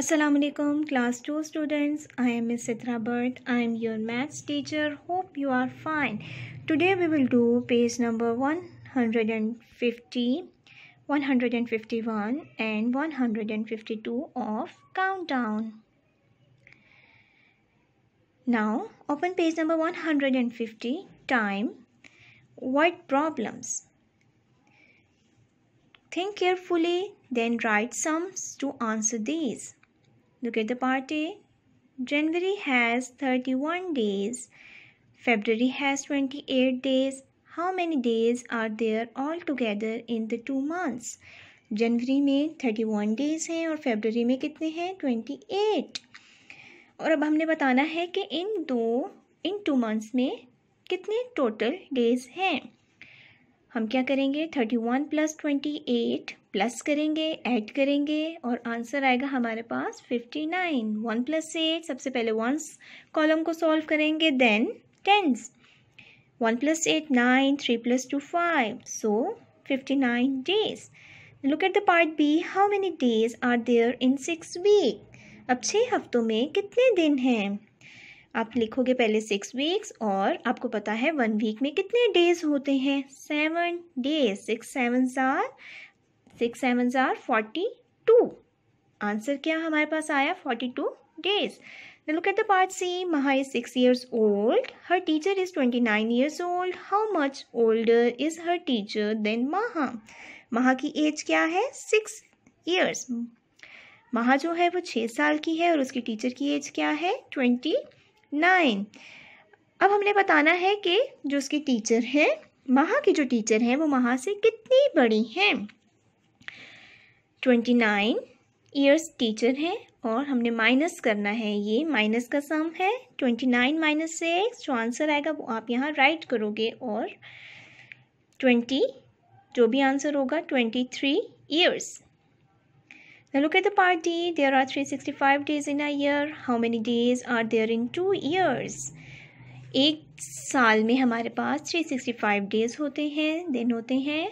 Assalamualaikum class 2 students I am Miss Sitra Bert I am your maths teacher hope you are fine today we will do page number 150 151 and 152 of countdown now open page number 150 time word problems think carefully then write sums to answer these Look at the part A. January has 31 days. February has 28 days. How many days are there altogether in the two months? जनवरी में 31 days हैं और February में कितने हैं 28 और अब हमने बताना है कि इन दो इन टू मंथ्स में कितने टोटल डेज़ हैं हम क्या करेंगे thirty one plus twenty eight plus करेंगे ऐड करेंगे और आंसर आएगा हमारे पास fifty nine one plus eight सबसे पहले वंस कॉलम को सॉल्व करेंगे then tens one plus eight nine three plus two five so fifty nine days look at the part B how many days are there in six week अब छः हफ्तों में कितने दिन हैं आप लिखोगे पहले सिक्स वीक्स और आपको पता है वन वीक में कितने डेज होते हैं सेवन डेज सिक्स सेवन ज़ार सिक्स सेवन ज़ार फोर्टी टू आंसर क्या हमारे पास आया forty two days Now look at the part C. Maha is 6 years old. Her teacher is 29 years old. How much older is her teacher than Maha? Maha की age क्या है six years. Maha जो है वो छः साल की है और उसकी टीचर की एज क्या है 29 नाइन अब हमने बताना है कि जो उसकी टीचर हैं महा की जो टीचर हैं वो महा से कितनी बड़ी हैं ट्वेंटी नाइन ईयर्स टीचर हैं और हमने माइनस करना है ये माइनस का सम है ट्वेंटी नाइन माइनस सिक्स जो आंसर आएगा वो आप यहाँ राइट करोगे और ट्वेंटी जो भी आंसर होगा twenty three years Now look at the part D. There are 365 days in a year. How many days are there in two years? एक साल में हमारे पास 365 days होते हैं दिन होते हैं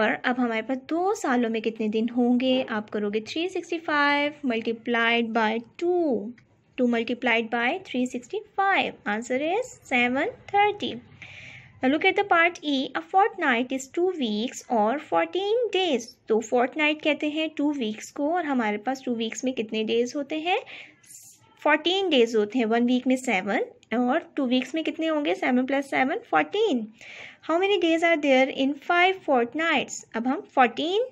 और अब हमारे पास दो सालों में कितने दिन होंगे आप करोगे 365 multiplied by two two multiplied by 365 answer is 730 Now look at the part E. A fortnight is two weeks or fourteen days. तो fortnight कहते हैं two weeks को और हमारे पास two weeks में कितने days होते हैं fourteen days होते हैं one week में seven और two weeks में कितने होंगे seven plus seven fourteen. How many days are there in five fortnights? अब हम fourteen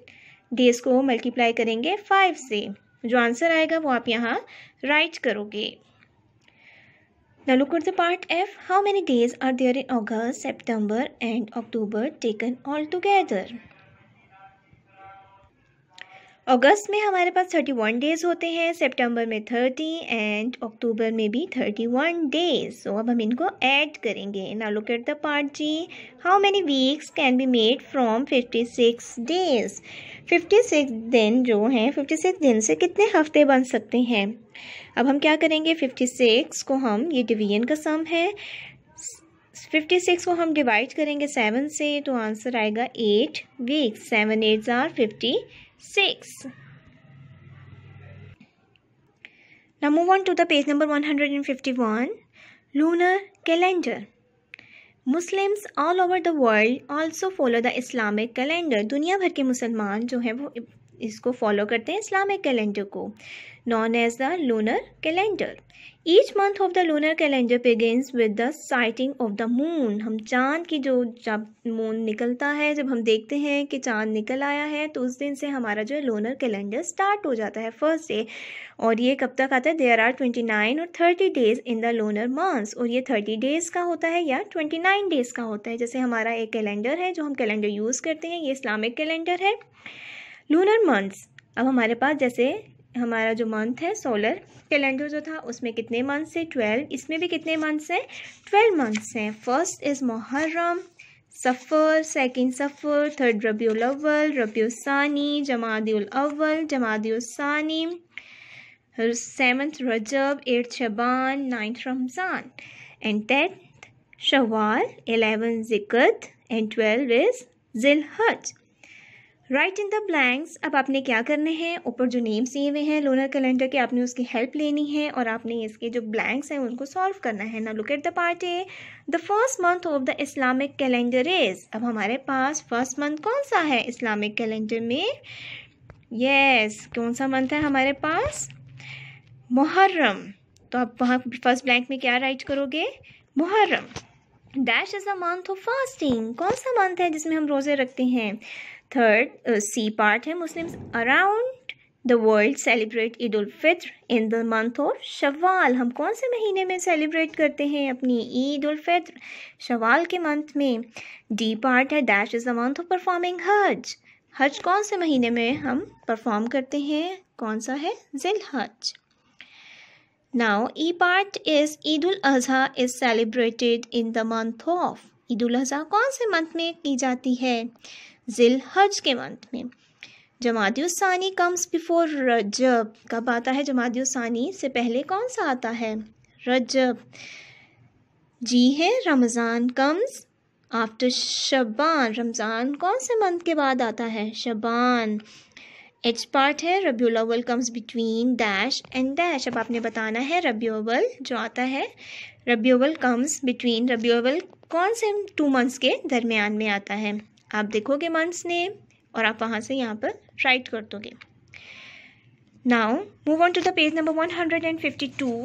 days को multiply करेंगे five से जो आंसर आएगा वो आप यहाँ write करोगे Now look at the part F. How many days are there in August, September and October taken all together? अगस्त में हमारे पास थर्टी वन डेज़ होते हैं सितंबर में थर्टी एंड अक्टूबर में भी थर्टी वन डेज सो अब हम इनको ऐड करेंगे ना look at the part G how many weeks can be made from fifty six days fifty six दिन जो हैं फिफ्टी सिक्स दिन से कितने हफ्ते बन सकते हैं अब हम क्या करेंगे फिफ्टी सिक्स को हम ये डिवीजन का सम है फिफ्टी सिक्स को हम डिवाइड करेंगे सेवन से तो आंसर आएगा eight weeks seven eight are fifty six. Now move on to the page number one hundred and fifty one, Lunar Calendar. Muslims all over the world also follow the Islamic calendar दुनिया भर के मुसलमान जो हैं वो इसको follow करते हैं इस्लामिक कैलेंडर को known as the lunar calendar each month of the lunar calendar begins with the sighting of the moon हम चांद की जो जब मून निकलता है जब हम देखते हैं कि चांद निकल आया है तो उस दिन से हमारा जो है लूनर कैलेंडर स्टार्ट हो जाता है फर्स्ट डे और ये कब तक आता है देयर आर ट्वेंटी नाइन और thirty days in the lunar months और ये थर्टी डेज़ का होता है या ट्वेंटी नाइन डेज़ का होता है जैसे हमारा एक कैलेंडर है जो हम कैलेंडर यूज़ करते हैं ये इस्लामिक कैलेंडर है लूनर मंथ्स अब हमारे पास जैसे हमारा जो मंथ है सोलर कैलेंडर जो था उसमें कितने मंथ्स है ट्वेल्व इसमें भी कितने मंथ्स हैं ट्वेल्व मंथ्स हैं first is Muharram Safar second Safar third Rabi Awwal Rabi Sani Jamadil Awwal Jamadil Sani seventh Rajab eighth Shaban ninth Ramzan and tenth Shawwal eleven Ziqad and twelve is Zilhaj Haj right in the blanks अब आपने क्या करने हैं ऊपर जो नेम्स दिए हुए हैं लोनर कैलेंडर के आपने उसकी हेल्प लेनी है और आपने इसके जो ब्लैंक्स हैं उनको सॉल्व करना है ना look at the part A the first month of the Islamic calendar is अब हमारे पास फर्स्ट मंथ कौन सा है इस्लामिक कैलेंडर में यस yes, कौन सा मंथ है हमारे पास मुहर्रम तो आप वहाँ फर्स्ट ब्लैंक में क्या राइट करोगे Muharram dash is a month of fasting कौन सा मंथ है जिसमें हम रोज़े रखते हैं थर्ड सी पार्ट है Muslims around the world celebrate Eid ul Fitr in the month of Shawwal हम कौन से महीने में सेलिब्रेट करते हैं अपनी ईद उल फित्र शवाल के मंथ में डी पार्ट है dash is the month of performing Haj Haj कौन से महीने में हम परफॉर्म करते हैं कौन सा है जिल हज Now, e part is Eid ul Azha is celebrated in the month of. Eid उल अजहा कौन से मंथ में की जाती है जिल हज के मंथ में जमातुसानी कम्स बिफोर रजब कब आता है जमातुसानी से पहले कौन सा आता है रजब जी है रमज़ान कम्स आफ्टर शबान रमज़ान कौन से मंथ के बाद आता है शबान एच पार्ट है Rabiulawwal comes between dash and dash अब आपने बताना है रब्यूअल जो आता है रब्यूअल कम्स बिटवीन रब्यूअल कौन से टू मंथ्स के दरमियान में आता है आप देखोगे मंथ्स नेम और आप वहाँ से यहाँ पर राइट कर दोगे now move on to the page number one hundred and fifty two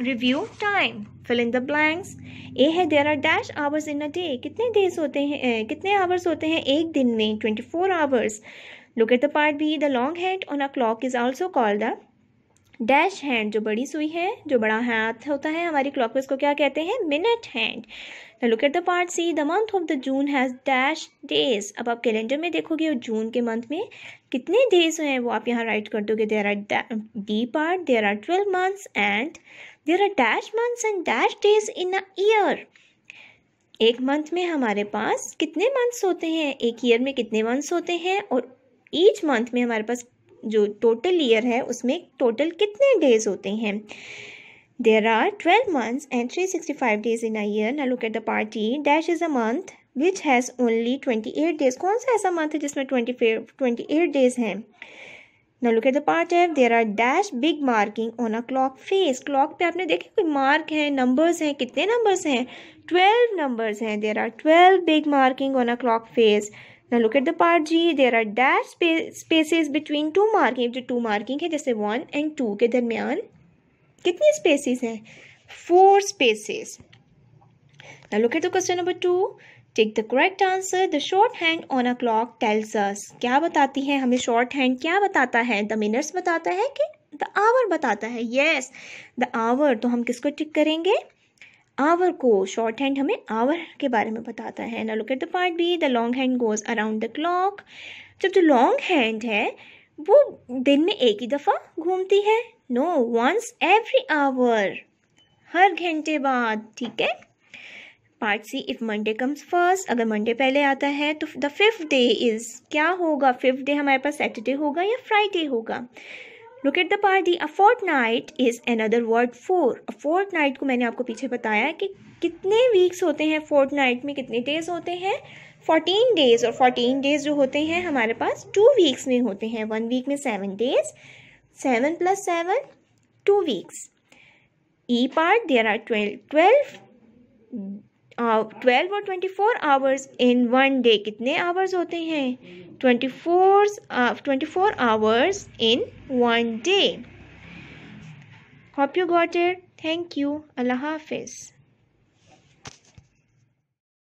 review time fill in the blanks A है there are dash hours in a day कितने डेज होते हैं कितने आवर्स होते हैं एक दिन में twenty four hours look at the part B the long hand on a clock is also called the dash hand जो बड़ी सुई है जो बड़ा हाथ होता है हमारी क्लॉक में इसको क्या कहते हैं minute hand look at the part C the month of the June has dash days अब आप कैलेंडर में देखोगे और जून के मंथ में कितने डेज हैं वो आप यहाँ राइट कर दोगे there are D part there are twelve months and there are dash months and dash days in a year एक मंथ में हमारे पास कितने मंथ्स होते हैं एक ईयर में कितने मंथ्स होते हैं और ईच मंथ में हमारे पास जो टोटल ईयर है उसमें टोटल कितने डेज होते हैं there are twelve months and three sixty five days in a year ना look at the part E dash is a month which has only twenty eight days कौन सा ऐसा मंथ है जिसमें ट्वेंटी फेर ट्वेंटी एट डेज हैं ना look at the part F there are dash big marking on a clock face clock पे आपने देखे कोई मार्क है नंबर्स हैं कितने नंबर्स हैं ट्वेल्व नंबर्स हैं there are twelve big marking on a clock face Now look at the part G. There are dash space, spaces between two marking. जो two marking है जैसे one and two के दरमियान कितने spaces हैं Four spaces. Now look at the question number two. Take the correct answer. The short hand on a clock tells us. क्या बताती है हमें short hand क्या बताता है The minutes बताता है कि the hour बताता है Yes, the hour तो हम किसको टिक करेंगे आवर को शॉर्ट हैंड हमें आवर के बारे में बताता है ना look at the part B the long hand goes around the clock जब जो लॉन्ग हैंड है वो दिन में एक ही दफ़ा घूमती है नो वंस एवरी आवर हर घंटे बाद ठीक है part C if Monday comes first अगर मंडे पहले आता है तो द फिफ्थ डे इज़ क्या होगा फिफ्थ डे हमारे पास सैटरडे होगा या फ्राइडे होगा look at the part E a fortnight is another word for a fortnight को मैंने आपको पीछे बताया कि कितने वीक्स होते हैं फोर्ट नाइट में कितने डेज होते हैं फोर्टीन डेज और फोर्टीन डेज जो होते हैं हमारे पास टू वीक्स में होते हैं वन वीक में seven days seven plus seven two weeks E part there are twelve twelve twelve और twenty four hours in one day कितने आवर्स होते हैं twenty four twenty four hours in one day hope you got it thank you अल्लाह हाफिज़